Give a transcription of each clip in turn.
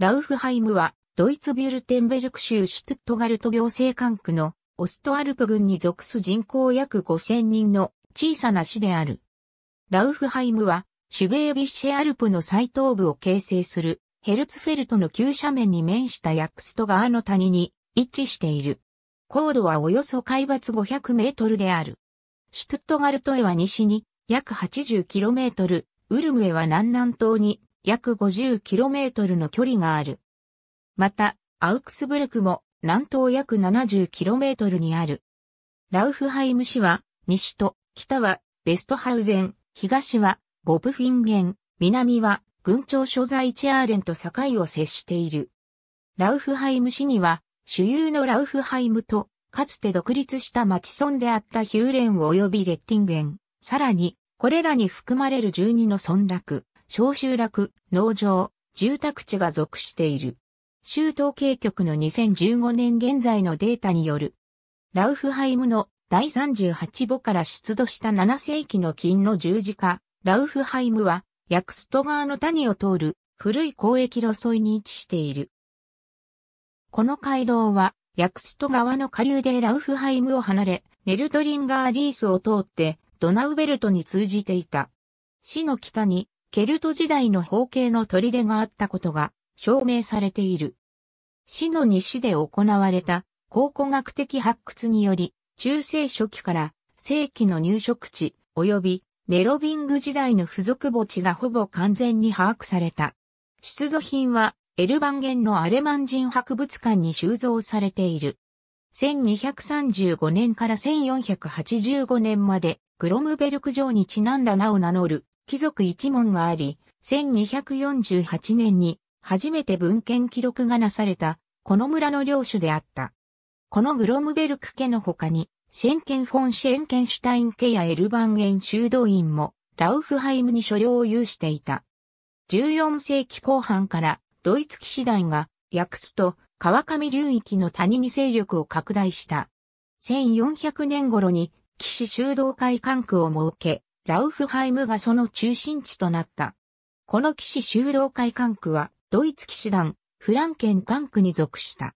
ラウフハイムは、ドイツビュルテンベルク州シュトゥットガルト行政管区のオストアルプ郡に属す人口約5000人の小さな市である。ラウフハイムは、シュベービッシェアルプの最東部を形成するヘルツフェルトの急斜面に面したヤックスト川の谷に位置している。高度はおよそ海抜500メートルである。シュトゥットガルトへは西に約8 0トル、ウルムへは南南東に約 50km の距離がある。また、アウクスブルクも南東約 70km にある。ラウフハイム市は、西と北はベストハウゼン、東はボブフィンゲン、南は群長所在地アーレンと境を接している。ラウフハイム市には、主有のラウフハイムと、かつて独立した町村であったヒューレン及びレッティンゲン、さらに、これらに含まれる12の村落、小集落、農場、住宅地が属している。州統計局の2015年現在のデータによる、ラウフハイムの第38母から出土した7世紀の金の十字架、ラウフハイムは、ヤクスト川の谷を通る古い交易路沿いに位置している。この街道は、ヤクスト川の下流でラウフハイムを離れ、ネルトリンガーリースを通って、ドナウベルトに通じていた。市の北に、ケルト時代の方形の砦があったことが証明されている。市の西で行われた考古学的発掘により、中世初期から世紀の入植地及びメロビング時代の付属墓地がほぼ完全に把握された。出土品はエルバンゲンのアレマン人博物館に収蔵されている。1235年から1485年までグロムベルク城にちなんだ名を名乗る貴族一門があり、1248年に初めて文献記録がなされた、この村の領主であった。このグロムベルク家の他に、シェンケン・フォン・シェンケンシュタイン家やエルバンゲン修道院も、ラウフハイムに所領を有していた。14世紀後半から、ドイツ騎士団が、訳すと、川上流域の谷に勢力を拡大した。1400年頃に、騎士修道会管区を設け、ラウフハイムがその中心地となった。この騎士修道会管区は、ドイツ騎士団、フランケン管区に属した。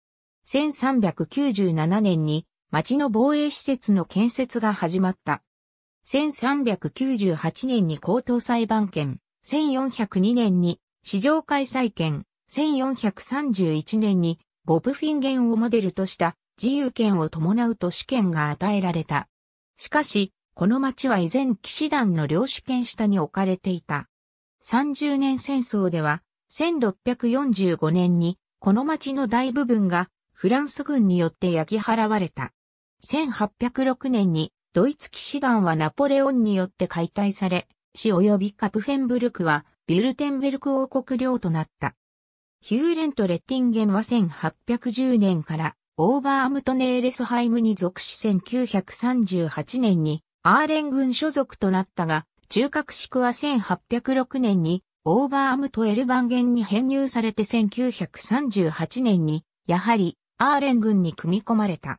1397年に、町の防衛施設の建設が始まった。1398年に高等裁判権、1402年に市場開催権、1431年にボブフィンゲンをモデルとした自由権を伴う都市権が与えられた。しかし、この町は依然騎士団の領主権下に置かれていた。30年戦争では、1645年に、この町の大部分がフランス軍によって焼き払われた。1806年にドイツ騎士団はナポレオンによって解体され、市及びカプフェンブルクはビルテンベルク王国領となった。ヒューレント・レッティンゲンは1810年からオーバーアムトネーレスハイムに属し1938年にアーレン軍所属となったが、中核宿は1806年にオーバーアムとエルバンゲンに編入されて1938年に、やはりアーレン軍に組み込まれた。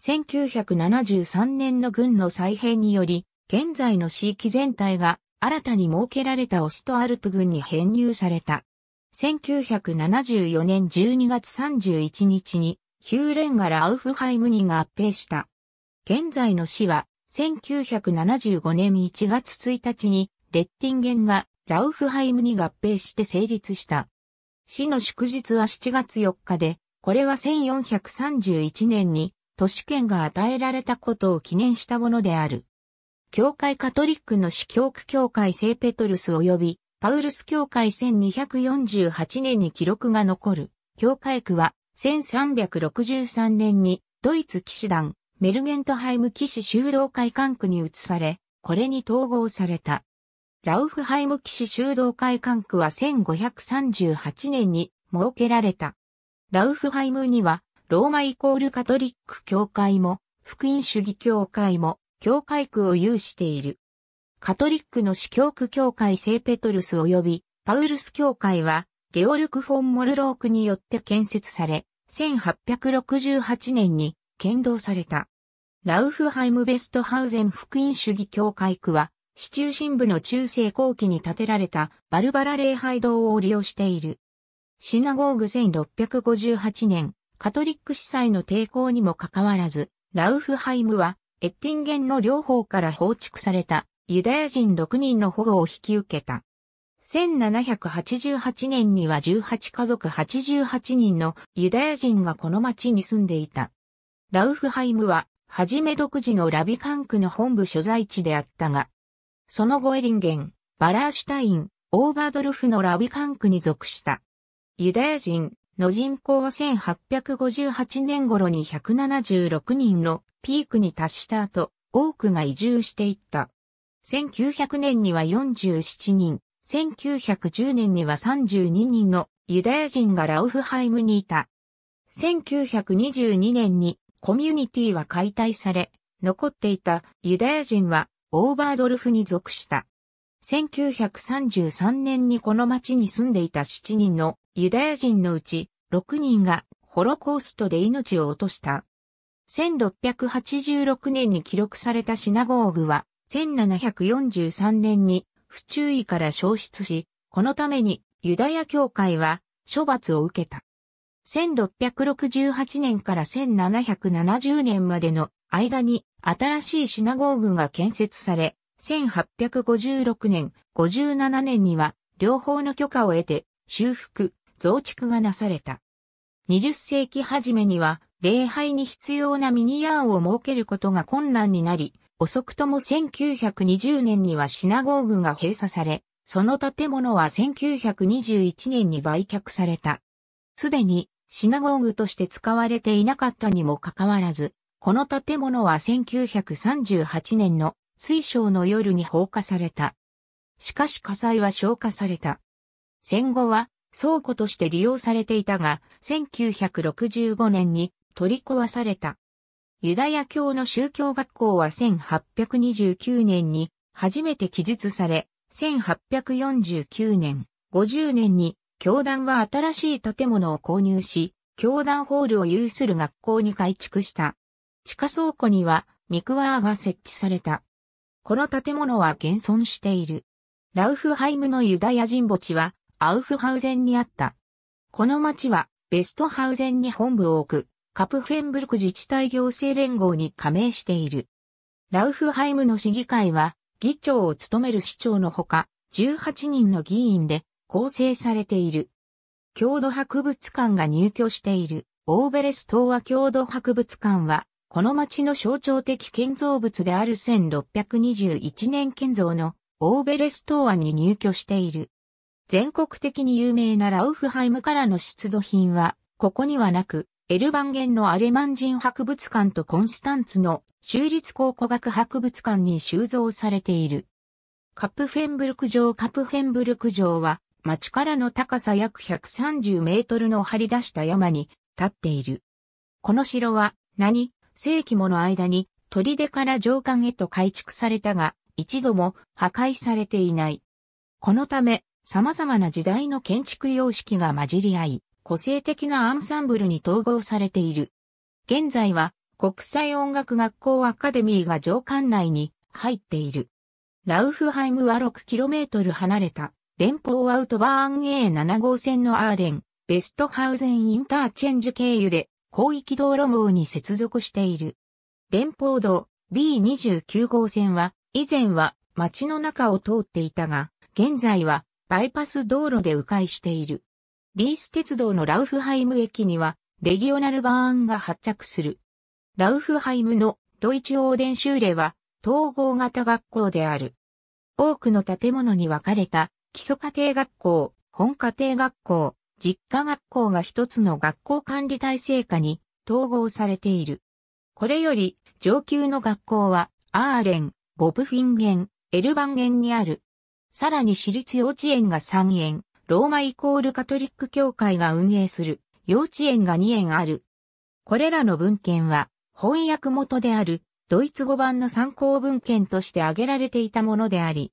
1973年の軍の再編により、現在の地域全体が新たに設けられたオストアルプ軍に編入された。1974年12月31日に、ヒューレンガラ・アウフハイムニが合併した。現在の市は、1975年1月1日に、レッティンゲンがラウフハイムに合併して成立した。市の祝日は7月4日で、これは1431年に都市圏が与えられたことを記念したものである。教会カトリックの市教区教会聖ペトルス及びパウルス教会1248年に記録が残る。教会区は1363年にドイツ騎士団メルゲントハイム騎士修道会管区に移され、これに統合された。ラウフハイム騎士修道会管区は1538年に設けられた。ラウフハイムには、ローマイコールカトリック教会も、福音主義教会も、教会区を有している。カトリックの司教区教会聖ペトルス及び、パウルス教会は、ゲオルク・フォン・モルロークによって建設され、1868年に剣道された。ラウフハイムベストハウゼン福音主義教会区は、市中心部の中世後期に建てられたバルバラ礼拝堂を利用している。シナゴーグ1658年、カトリック司祭の抵抗にもかかわらず、ラウフハイムは、エッティンゲンの両方から放逐されたユダヤ人6人の保護を引き受けた。1788年には18家族88人のユダヤ人がこの町に住んでいた。ラウフハイムは、はじめ独自のラビカンクの本部所在地であったが、その後エリンゲン、バラーシュタイン、オーバードルフのラビカンクに属した。ユダヤ人の人口は1858年頃に176人のピークに達した後、多くが移住していった。1900年には47人、1910年には32人のユダヤ人がラウフハイムにいた。1922年にコミュニティは解体され、残っていたユダヤ人はオーバードルフに属した。1933年にこの町に住んでいた7人のユダヤ人のうち6人がホロコーストで命を落とした。1686年に記録されたシナゴーグは1743年に不注意から消失し、このためにユダヤ教会は処罰を受けた。1668年から1770年までの間に新しいシナゴーグが建設され、1856年、57年には両方の許可を得て修復、増築がなされた。20世紀初めには礼拝に必要なミニヤーンを設けることが困難になり、遅くとも1920年にはシナゴーグが閉鎖され、その建物は1921年に売却された。すでにシナゴーグとして使われていなかったにもかかわらず、この建物は1938年の水晶の夜に放火された。しかし火災は消火された。戦後は倉庫として利用されていたが、1965年に取り壊された。ユダヤ教の宗教学校は1829年に初めて記述され、1849年、50年に教団は新しい建物を購入し、教団ホールを有する学校に改築した。地下倉庫には、ミクワーが設置された。この建物は現存している。ラウフハイムのユダヤ人墓地は、アウフハウゼンにあった。この町は、ベストハウゼンに本部を置く、カプフェンブルク自治体行政連合に加盟している。ラウフハイムの市議会は、議長を務める市長のほか、18人の議員で、構成されている。郷土博物館が入居しているオーベレス東和郷土博物館は、この町の象徴的建造物である1621年建造のオーベレス東和に入居している。全国的に有名なラウフハイムからの出土品は、ここにはなく、エルバンゲンのアレマン人博物館とコンスタンツの州立考古学博物館に収蔵されている。カプフェンブルク城カプフェンブルク城は町からの高さ約130メートルの張り出した山に立っている。この城は、何、世紀もの間に、砦から上官へと改築されたが、一度も破壊されていない。このため、様々な時代の建築様式が混じり合い、個性的なアンサンブルに統合されている。現在は、国際音楽学校アカデミーが上官内に入っている。ラウフハイムは6トル離れた連邦アウトバーン A7 号線のアーレン、ベストハウゼンインターチェンジ経由で広域道路網に接続している。連邦道 B29 号線は以前は街の中を通っていたが、現在はバイパス道路で迂回している。リース鉄道のラウフハイム駅にはレギオナルバーンが発着する。ラウフハイムのドイツオーデンは統合型学校である。多くの建物に分かれた基礎家庭学校、本家庭学校、実家学校が一つの学校管理体制下に統合されている。これより上級の学校はアーレン、ボブフィンゲン、エルバンゲンにある。さらに私立幼稚園が3園、ローマイコールカトリック教会が運営する幼稚園が2園ある。これらの文献は翻訳元であるドイツ語版の参考文献として挙げられていたものであり、